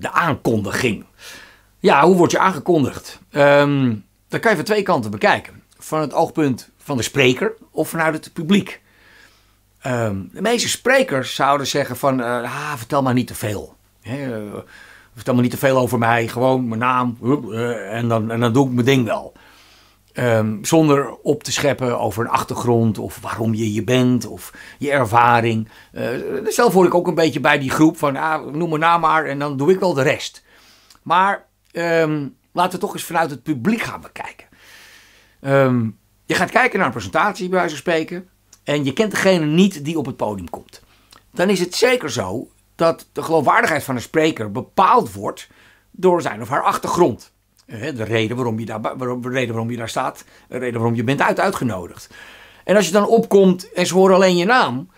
de aankondiging. Ja, hoe word je aangekondigd? Um, ehm, dat kan je van twee kanten bekijken. Van het oogpunt van de spreker of vanuit het publiek. Ehm, de meeste sprekers zouden zeggen van, uh, vertel maar niet te veel. Eh, vertel maar niet te veel over mij, gewoon mijn naam. Eh, en, dan, en dan doe ik mijn ding wel. Ehm, zonder op te scheppen over een achtergrond of waarom je hier bent of je ervaring. Uh, zelf hoor ik ook een beetje bij die groep van ah, noem me naam maar en dan doe ik wel de rest. Maar ehm, laten we toch eens vanuit het publiek gaan bekijken. Ehm, je gaat kijken naar een presentatie bij wijze van spreken en je kent degene niet die op het podium komt. Dan is het zeker zo dat de geloofwaardigheid van een spreker bepaald wordt door zijn of haar achtergrond de, reden waarom je daar, waarom, de reden waarom je daar staat, de reden waarom je bent uit, uitgenodigd. En als je dan opkomt en ze horen alleen je naam,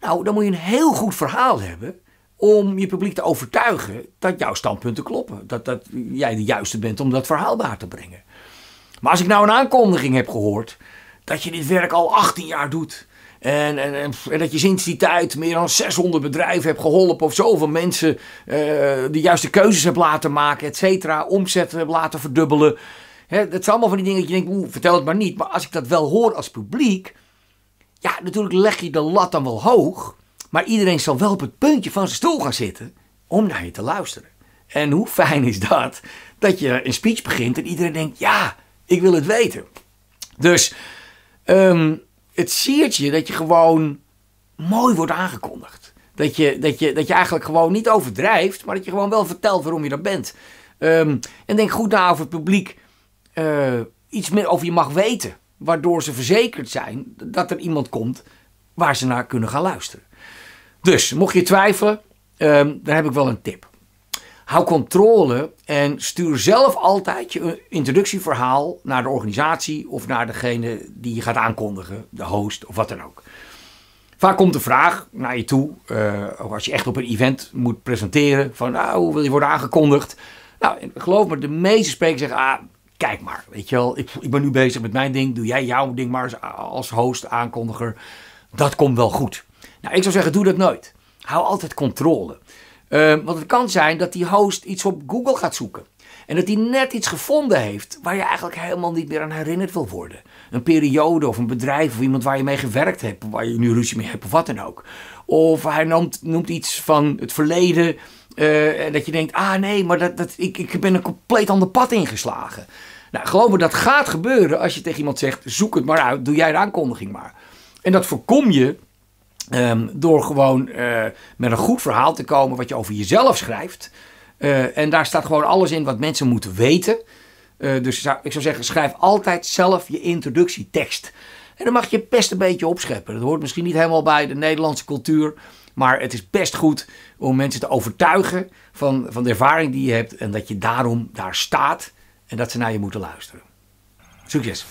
nou, dan moet je een heel goed verhaal hebben om je publiek te overtuigen dat jouw standpunten kloppen. Dat, dat jij de juiste bent om dat verhaal waar te brengen. Maar als ik nou een aankondiging heb gehoord dat je dit werk al 18 jaar doet en, en, en, dat je sinds die tijd meer dan 600 bedrijven hebt geholpen of zoveel mensen eh, de juiste keuzes hebt laten maken, et cetera, omzet hebt laten verdubbelen. Hè, dat zijn allemaal van die dingen dat je denkt, vertel het maar niet. Maar als ik dat wel hoor als publiek, ja, natuurlijk leg je de lat dan wel hoog, maar iedereen zal wel op het puntje van zijn stoel gaan zitten om naar je te luisteren. En hoe fijn is dat, dat je een speech begint en iedereen denkt, ja, ik wil het weten. Dus... Ehm, het siert je dat je gewoon mooi wordt aangekondigd. Dat je, dat, je, dat je eigenlijk gewoon niet overdrijft, maar dat je gewoon wel vertelt waarom je er bent. Ehm, en denk goed na over het publiek eh, iets meer over je mag weten. Waardoor ze verzekerd zijn dat er iemand komt waar ze naar kunnen gaan luisteren. Dus mocht je twijfelen, ehm, dan heb ik wel een tip. Hou controle en stuur zelf altijd je introductieverhaal naar de organisatie of naar degene die je gaat aankondigen, de host of wat dan ook. Vaak komt de vraag naar je toe, of eh, als je echt op een event moet presenteren, van nou, hoe wil je worden aangekondigd? Nou, geloof me, de meeste sprekers zeggen, ah, kijk maar, weet je wel, ik, ik ben nu bezig met mijn ding, doe jij jouw ding maar als, als host, aankondiger, dat komt wel goed. Nou, ik zou zeggen, doe dat nooit. Hou altijd controle. Ehm, want het kan zijn dat die host iets op Google gaat zoeken. En dat hij net iets gevonden heeft waar je eigenlijk helemaal niet meer aan herinnerd wil worden. Een periode of een bedrijf of iemand waar je mee gewerkt hebt, waar je nu ruzie mee hebt of wat dan ook. Of hij noemt, noemt iets van het verleden eh, en dat je denkt, ah nee, maar dat, dat, ik, ik ben een compleet ander pad ingeslagen. Nou, geloof me, dat gaat gebeuren als je tegen iemand zegt, zoek het maar uit, doe jij de aankondiging maar. En dat voorkom je Ehm, door gewoon eh, met een goed verhaal te komen wat je over jezelf schrijft. Eh, en daar staat gewoon alles in wat mensen moeten weten. Eh, dus ik zou zeggen, schrijf altijd zelf je introductietekst. En dan mag je best een beetje opscheppen. Dat hoort misschien niet helemaal bij de Nederlandse cultuur. Maar het is best goed om mensen te overtuigen van, van de ervaring die je hebt. En dat je daarom daar staat. En dat ze naar je moeten luisteren. Succes!